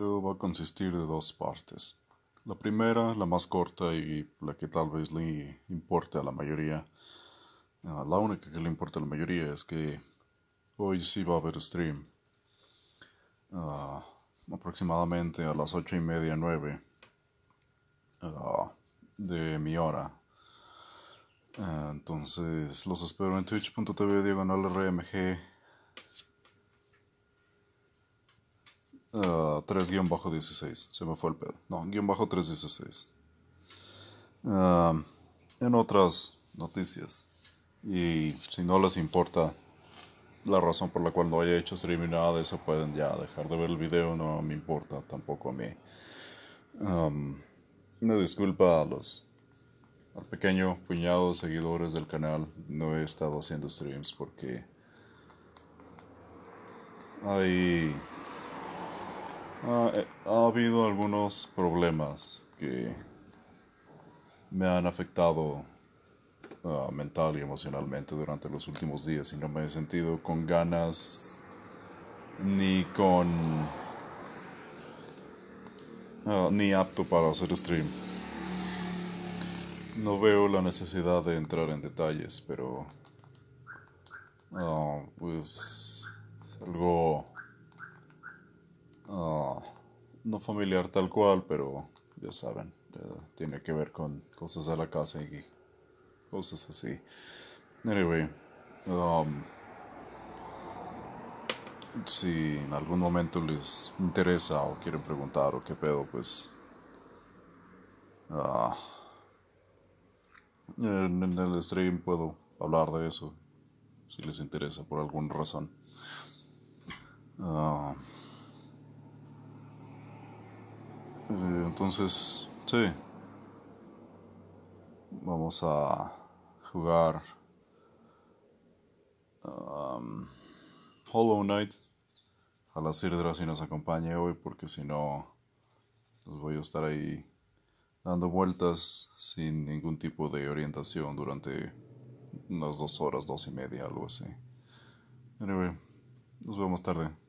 va a consistir de dos partes. La primera, la más corta y la que tal vez le importe a la mayoría. Ah, la única que le importa a la mayoría es que hoy sí va a haber stream. Ah, aproximadamente a las ocho y media, nueve ah, de mi hora. entonces los espero en twitch.tv diagonal rmg Uh, ah, 3-16. Se me fue el pedo. No, guión bajo 316. Ah, en otras noticias. Y si no les importa la razón por la cual no haya hecho streaming nada de eso, pueden ya dejar de ver el video. No me importa tampoco a mí. me ah, disculpa a los al pequeño puñado de seguidores del canal. No he estado haciendo streams porque hay Ah, eh, ha habido algunos problemas que me han afectado ah, mental y emocionalmente durante los últimos días y no me he sentido con ganas ni con... Ah, ni apto para hacer stream. No veo la necesidad de entrar en detalles, pero... pues algo no familiar tal cual, pero ya saben, tiene que ver con cosas de la casa y cosas así. Anyway, um, si en algún momento les interesa o quieren preguntar o qué pedo, pues... Ah, en, el stream puedo hablar de eso, si les interesa por alguna razón. Ah, Eh, entonces, sí. Vamos a jugar um, Hollow Knight. A la Sirdra si nos acompaña hoy, porque si no, los pues voy a estar ahí dando vueltas sin ningún tipo de orientación durante unas dos horas, dos y media, algo así. Anyway, nos vemos tarde.